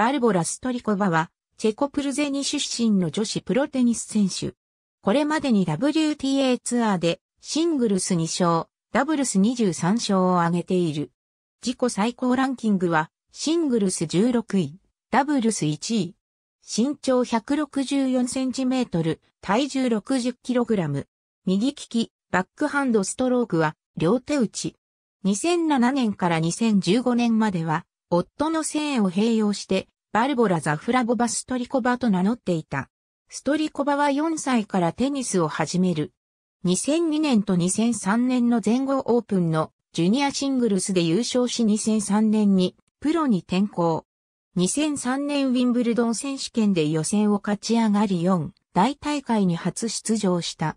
バルボラ・ストリコバは、チェコプルゼニ出身の女子プロテニス選手。これまでに WTA ツアーで、シングルス2勝、ダブルス23勝を挙げている。自己最高ランキングは、シングルス16位、ダブルス1位。身長164センチメートル、体重60キログラム。右利き、バックハンドストロークは、両手打ち。2007年から2015年までは、夫の姓を併用して、バルボラ・ザフラボバ・ストリコバと名乗っていた。ストリコバは4歳からテニスを始める。2002年と2003年の全豪オープンのジュニアシングルスで優勝し2003年にプロに転向。2003年ウィンブルドン選手権で予選を勝ち上がり4大大会に初出場した。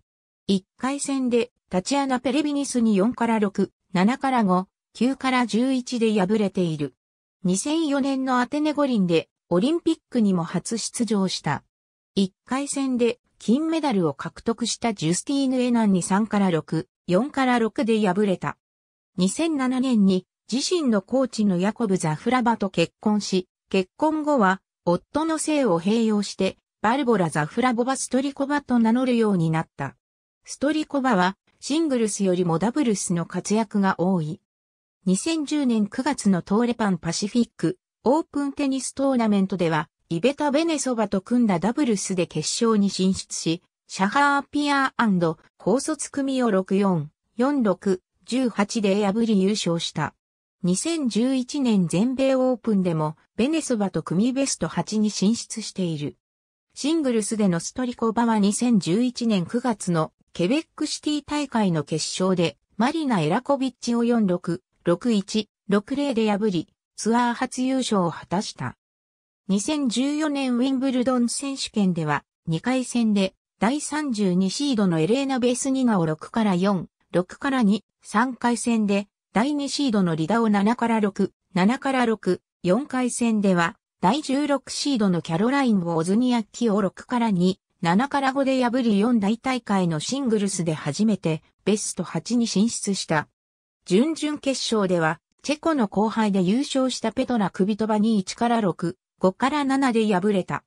1回戦でタチアナ・ペレビニスに4から6、7から5、9から11で敗れている。2004年のアテネ五輪でオリンピックにも初出場した。1回戦で金メダルを獲得したジュスティーヌ・エナンに3から6、4から6で敗れた。2007年に自身のコーチのヤコブ・ザフラバと結婚し、結婚後は夫の姓を併用してバルボラ・ザフラボバ・ストリコバと名乗るようになった。ストリコバはシングルスよりもダブルスの活躍が多い。2010年9月のトーレパンパシフィックオープンテニストーナメントでは、イベタ・ベネソバと組んだダブルスで決勝に進出し、シャハーピアー高卒組を64、46、18で破り優勝した。2011年全米オープンでもベネソバと組ベスト8に進出している。シングルスでのストリコバは2011年9月のケベックシティ大会の決勝でマリナ・エラコビッチを46、6-1、6-0で破り、ツアー初優勝を果たした。2014年ウィンブルドン選手権では、2回戦で、第32シードのエレーナ・ベースニガを6から4、6から2、3回戦で、第2シードのリダを7から6、7から6、4回戦では、第16シードのキャロライン・ウォズニアッキを6から2、7から5で破り4大大会のシングルスで初めてベスト8に進出した。準々決勝では、チェコの後輩で優勝したペトラ・クビトバに1から6、5から7で敗れた。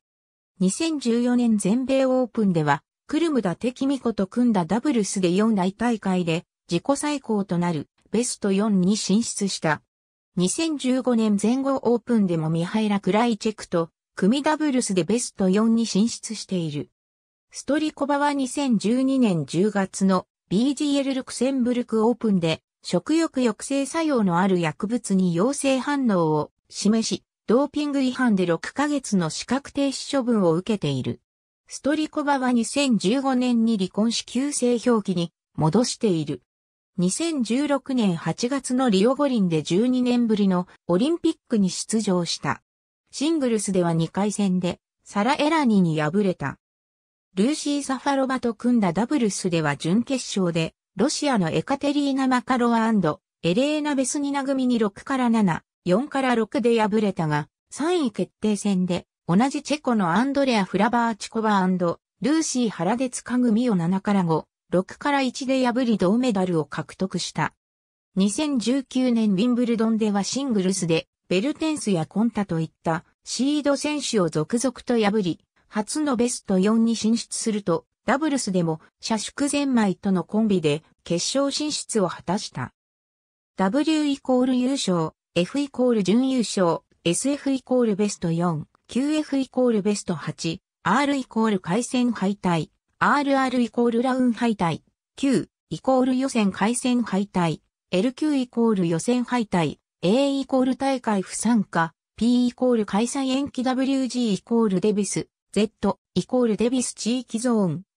2014年全米オープンでは、クルムダテキミコと組んだダブルスで4大大会で、自己最高となるベスト4に進出した。2015年前後オープンでもミハイラ・クライチェクと、組ダブルスでベスト4に進出している。ストリコバは2012年10月の BGL ルクセンブルクオープンで食欲抑制作用のある薬物に陽性反応を示し、ドーピング違反で6ヶ月の資格停止処分を受けている。ストリコバは2015年に離婚し旧姓表記に戻している。2016年8月のリオ五輪で12年ぶりのオリンピックに出場した。シングルスでは2回戦でサラ・エラニに敗れた。ルーシー・サファロバと組んだダブルスでは準決勝でロシアのエカテリーナ・マカロワエレーナ・ベスニナ組に6から7、4から6で敗れたが、3位決定戦で、同じチェコのアンドレア・フラバーチコバルーシー・ハラデツカ組を7から5、6から1で破り銅メダルを獲得した。2019年ウィンブルドンではシングルスで、ベルテンスやコンタといったシード選手を続々と破り、初のベスト4に進出すると、ダブルスでも、社宿前ンとのコンビで、決勝進出を果たした。W イコール優勝、F イコール準優勝、SF イコールベスト4、QF イコールベスト8、R イコール回戦敗退、RR イコールラウン敗退、Q イコール予選回戦敗退、LQ イコール予選敗退、A イコール大会不参加、P イコール開催延期 WG イコールデビス、Z イコールデビス地域ゾーン、